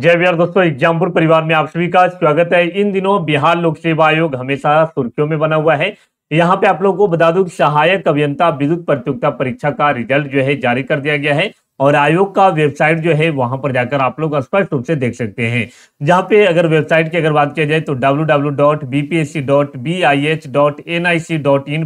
जय बिहार दोस्तों एग्जामपुर परिवार में आप सभी का स्वागत है इन दिनों बिहार लोक सेवा आयोग हमेशा सुर्खियों में बना हुआ है यहाँ पे आप लोगों को बता दूं कि सहायक अभियंता विद्युत प्रतियोगिता परीक्षा का रिजल्ट जो है जारी कर दिया गया है और आयोग का वेबसाइट जो है वहां पर जाकर आप लोग स्पष्ट रूप से देख सकते हैं जहां पे अगर वेबसाइट की अगर बात किया जाए तो डब्ल्यू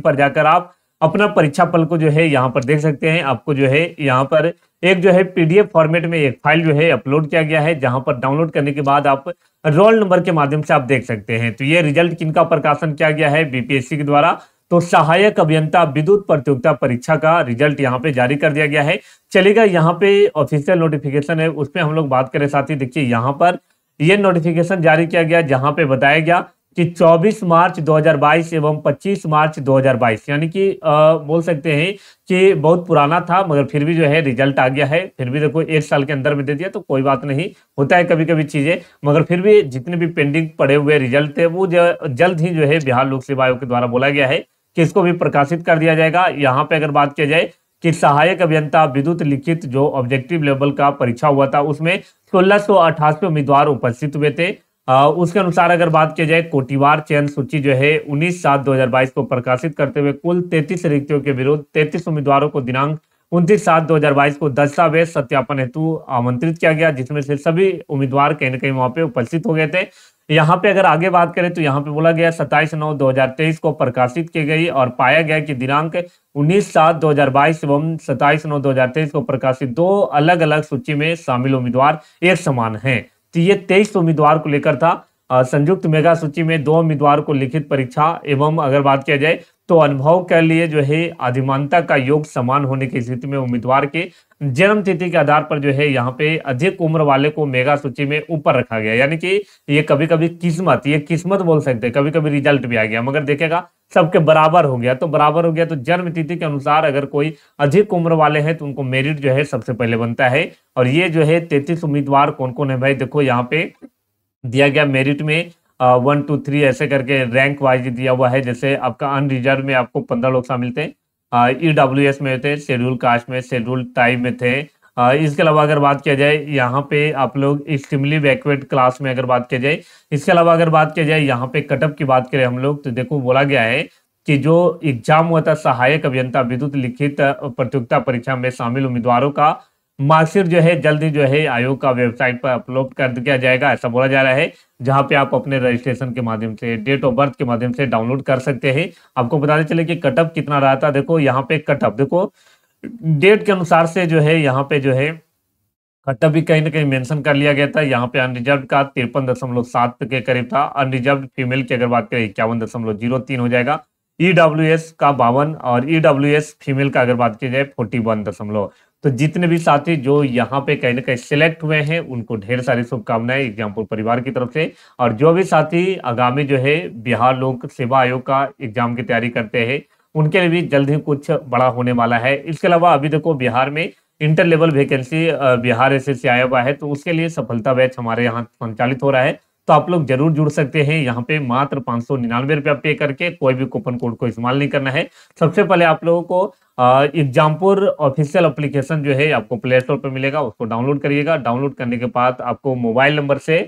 पर जाकर आप अपना परीक्षा पल को जो है यहाँ पर देख सकते हैं आपको जो है यहाँ पर एक जो है पीडीएफ फॉर्मेट में एक फाइल जो है अपलोड किया गया है जहां पर डाउनलोड करने के बाद आप रोल नंबर के माध्यम से आप देख सकते हैं तो ये रिजल्ट किनका प्रकाशन किया गया है बीपीएससी के द्वारा तो सहायक अभियंता विद्युत प्रतियोगिता परीक्षा का रिजल्ट यहाँ पे जारी कर दिया गया है चलेगा यहाँ पे ऑफिशियल नोटिफिकेशन है उसमें हम लोग बात करें साथ ही देखिए यहाँ पर ये नोटिफिकेशन जारी किया गया जहां पे बताया गया कि 24 मार्च 2022 एवं 25 मार्च 2022 यानी कि आ, बोल सकते हैं कि बहुत पुराना था मगर फिर भी जो है रिजल्ट आ गया है फिर भी देखो एक साल के अंदर में दे दिया तो कोई बात नहीं होता है कभी कभी चीज़ें मगर फिर भी जितने भी पेंडिंग पड़े हुए रिजल्ट थे वो जल्द ही जो है बिहार लोक सेवा आयोग के द्वारा बोला गया है कि इसको भी प्रकाशित कर दिया जाएगा यहाँ पे अगर बात किया जाए कि सहायक अभियंता विद्युत लिखित जो ऑब्जेक्टिव लेवल का परीक्षा हुआ था उसमें सोलह उम्मीदवार उपस्थित हुए थे उसके अनुसार अगर बात की जाए कोटिवार चयन सूची जो है 19 सात 2022 को प्रकाशित करते हुए कुल 33 रिक्तियों के विरुद्ध 33 उम्मीदवारों को दिनांक उनतीस सात 2022 को दस्तावेज सत्यापन हेतु आमंत्रित किया गया जिसमें से सभी उम्मीदवार कहीं ना कहीं वहां पे उपस्थित हो गए थे यहाँ पे अगर आगे बात करें तो यहाँ पे बोला गया सत्ताईस नौ तेईस को प्रकाशित की गई और पाया गया कि दिनांक 19 सात 2022 एवं सत्ताईस नौ तेईस को प्रकाशित दो अलग अलग सूची में शामिल उम्मीदवार एक समान हैं तो ये तेईस उम्मीदवार को लेकर था संयुक्त मेगा सूची में दो उम्मीदवार को लिखित परीक्षा एवं अगर बात किया जाए तो अनुभव के लिए जो है अधिमानता का योग समान होने की स्थिति में उम्मीदवार के जन्म तिथि के आधार पर जो है यहाँ पे अधिक उम्र वाले को मेगा सूची में ऊपर रखा गया यानी कि ये कभी कभी किस्मत ये किस्मत बोल सकते हैं कभी कभी रिजल्ट भी आ गया मगर देखेगा सबके बराबर हो गया तो बराबर हो गया तो जन्म तिथि के अनुसार अगर कोई अधिक उम्र वाले हैं तो उनको मेरिट जो है सबसे पहले बनता है और ये जो है तैतीस उम्मीदवार कौन कौन है भाई देखो यहाँ पे दिया गया मेरिट में वन टू थ्री ऐसे करके रैंक वाइज दिया हुआ है जैसे आपका अनरिजर्व में आपको पंद्रह लोग शामिल थे ई डब्ल्यू एस में थे शेड्यूल कास्ट में शेड्यूल टाइप में थे इसके अलावा अगर बात किया जाए यहाँ पे आप लोग एक्सट्रीमली बैकवर्ड क्लास में अगर बात किया जाए इसके अलावा अगर बात किया जाए यहाँ पे कटअप की बात करें हम लोग तो देखो बोला गया है कि जो एग्जाम हुआ था सहायक अभियंता विद्युत लिखित प्रतियोगिता परीक्षा में शामिल उम्मीदवारों का मार्कशीट जो है जल्दी जो है आयोग का वेबसाइट पर अपलोड कर दिया जाएगा ऐसा बोला जा रहा है जहाँ पे आप अपने रजिस्ट्रेशन के माध्यम से डेट ऑफ बर्थ के माध्यम से डाउनलोड कर सकते हैं आपको बताते चले कि कटअप कितना रहा था देखो यहाँ पे कटअप देखो डेट के अनुसार से जो है यहाँ पे जो है खट्टा भी कहीं ना कहीं मेंशन कर लिया गया था यहाँ पे अनरिजर्व का तिरपन दशमलव सात के करीब था अनरिजर्व फीमेल की अगर बात करें इक्यावन दशमलव जीरो तीन हो जाएगा ई e का बावन और ई e फीमेल का अगर बात की जाए फोर्टी वन दशमलव तो जितने भी साथी जो यहाँ पे कहीं ना कहीं सिलेक्ट हुए हैं उनको ढेर सारी शुभकामनाएं एग्जामपुर परिवार की तरफ से और जो भी साथी आगामी जो है बिहार लोक सेवा आयोग का एग्जाम की तैयारी करते हैं उनके लिए भी जल्द ही कुछ बड़ा होने वाला है इसके अलावा अभी देखो बिहार में inter level vacancy Bihar S S आया हुआ है तो उसके लिए सफलता बैच हमारे यहाँ संचालित हो रहा है तो आप लोग जरूर जुड़ सकते हैं यहाँ पे मात्र पांच सौ निन्यानवे रुपया पे करके कोई भी कूपन कोड को इस्तेमाल नहीं करना है सबसे पहले आप लोगों को एग्जामपुर ऑफिशियल एप्लीकेशन जो है आपको प्ले स्टोर पर मिलेगा उसको डाउनलोड करिएगा डाउनलोड करने के बाद आपको मोबाइल नंबर से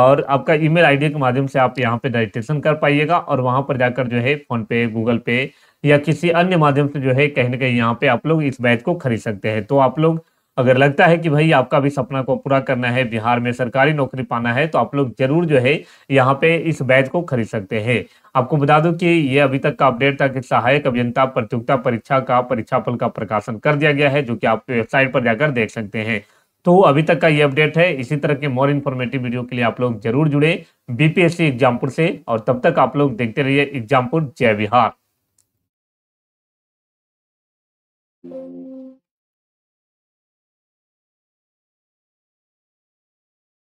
और आपका ईमेल आईडी के माध्यम से आप यहाँ पे रजिस्ट्रेशन कर पाइएगा और वहां पर जाकर जो है फोन पे गूगल पे या किसी अन्य माध्यम से जो है कहीं ना कहीं यहाँ पे आप लोग इस बैच को खरीद सकते हैं तो आप लोग अगर लगता है कि भाई आपका भी सपना को पूरा करना है बिहार में सरकारी नौकरी पाना है तो आप लोग जरूर जो है यहाँ पे इस बैच को खरीद सकते हैं आपको बता दूं कि ये अभी तक का अपडेट था कि सहायक अभियंता प्रतियोगिता परीक्षा का परीक्षाफल का प्रकाशन कर दिया गया है जो कि आप वेबसाइट पर जाकर देख सकते हैं तो अभी तक का ये अपडेट है इसी तरह के मोर इन्फॉर्मेटिव वीडियो के लिए आप लोग जरूर जुड़े बीपीएससी एग्जामपुर से और तब तक आप लोग देखते रहिए एग्जामपुर जय बिहार Thank mm. you.